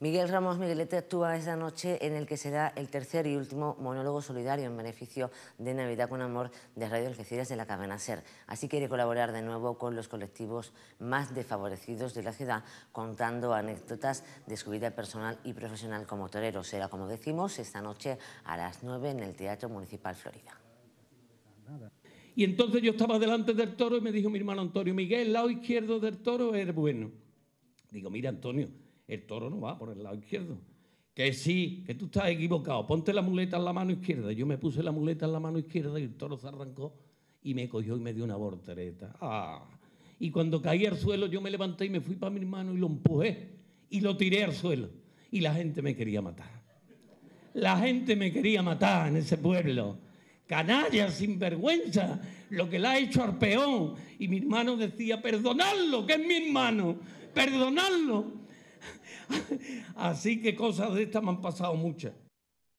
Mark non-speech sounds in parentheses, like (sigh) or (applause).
Miguel Ramos Miguelete actúa esa noche en el que será el tercer y último monólogo solidario en beneficio de Navidad con Amor de Radio Algeciras de la Cadena Ser. Así quiere colaborar de nuevo con los colectivos más desfavorecidos de la ciudad, contando anécdotas de su vida personal y profesional como torero. Será, como decimos, esta noche a las nueve en el Teatro Municipal Florida. Y entonces yo estaba delante del toro y me dijo mi hermano Antonio, Miguel, el lado izquierdo del toro es bueno. Digo, mira Antonio, el toro no va por el lado izquierdo. Que sí, que tú estás equivocado, ponte la muleta en la mano izquierda. Yo me puse la muleta en la mano izquierda y el toro se arrancó y me cogió y me dio una voltereta. ¡Ah! Y cuando caí al suelo yo me levanté y me fui para mi hermano y lo empujé y lo tiré al suelo. Y la gente me quería matar. La gente me quería matar en ese pueblo canalla, vergüenza. lo que le ha hecho al Y mi hermano decía, perdonadlo, que es mi hermano, perdonadlo. (laughs) Así que cosas de estas me han pasado muchas.